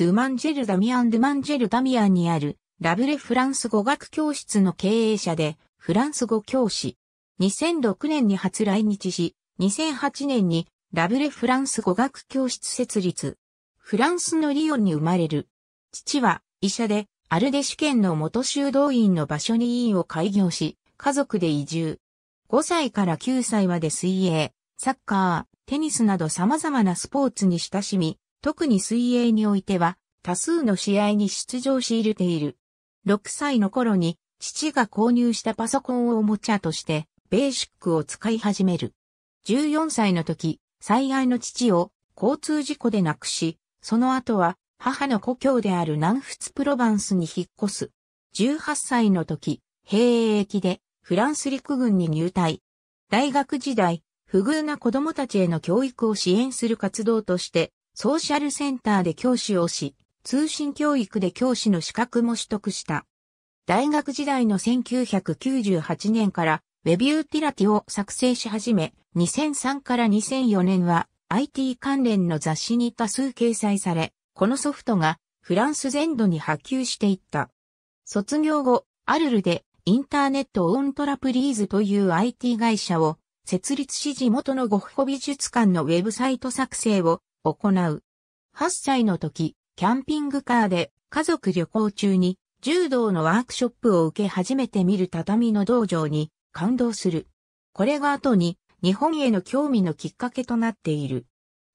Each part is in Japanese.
ドゥマンジェル・ダミアン・ドゥマンジェル・ダミアンにある、ラブレ・フランス語学教室の経営者で、フランス語教師。2006年に初来日し、2008年にラブレ・フランス語学教室設立。フランスのリオンに生まれる。父は医者で、アルデ試験の元修道院の場所に委員を開業し、家族で移住。5歳から9歳まで水泳、サッカー、テニスなど様々なスポーツに親しみ、特に水泳においては、多数の試合に出場し入れている。6歳の頃に、父が購入したパソコンをおもちゃとして、ベーシックを使い始める。14歳の時、最愛の父を交通事故で亡くし、その後は母の故郷である南仏プロヴァンスに引っ越す。18歳の時、兵役でフランス陸軍に入隊。大学時代、不遇な子供たちへの教育を支援する活動として、ソーシャルセンターで教師をし、通信教育で教師の資格も取得した。大学時代の1998年からウェビューティラティを作成し始め、2003から2004年は IT 関連の雑誌に多数掲載され、このソフトがフランス全土に波及していった。卒業後、アルルでインターネットオントラプリーズという IT 会社を設立指示元のゴッホ美術館のウェブサイト作成を行う。8歳の時、キャンピングカーで家族旅行中に柔道のワークショップを受け始めてみる畳の道場に感動する。これが後に日本への興味のきっかけとなっている。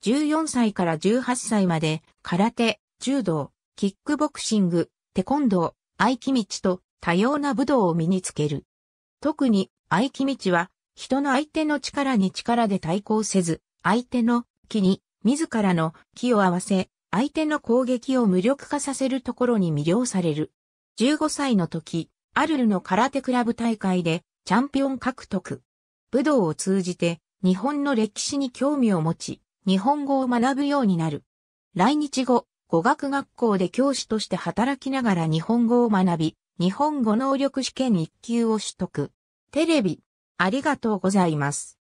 14歳から18歳まで空手、柔道、キックボクシング、テコンドー、合気道と多様な武道を身につける。特に合気道は人の相手の力に力で対抗せず、相手の気に自らの気を合わせ、相手の攻撃を無力化させるところに魅了される。15歳の時、アルルの空手クラブ大会でチャンピオン獲得。武道を通じて日本の歴史に興味を持ち、日本語を学ぶようになる。来日後、語学学校で教師として働きながら日本語を学び、日本語能力試験1級を取得。テレビ、ありがとうございます。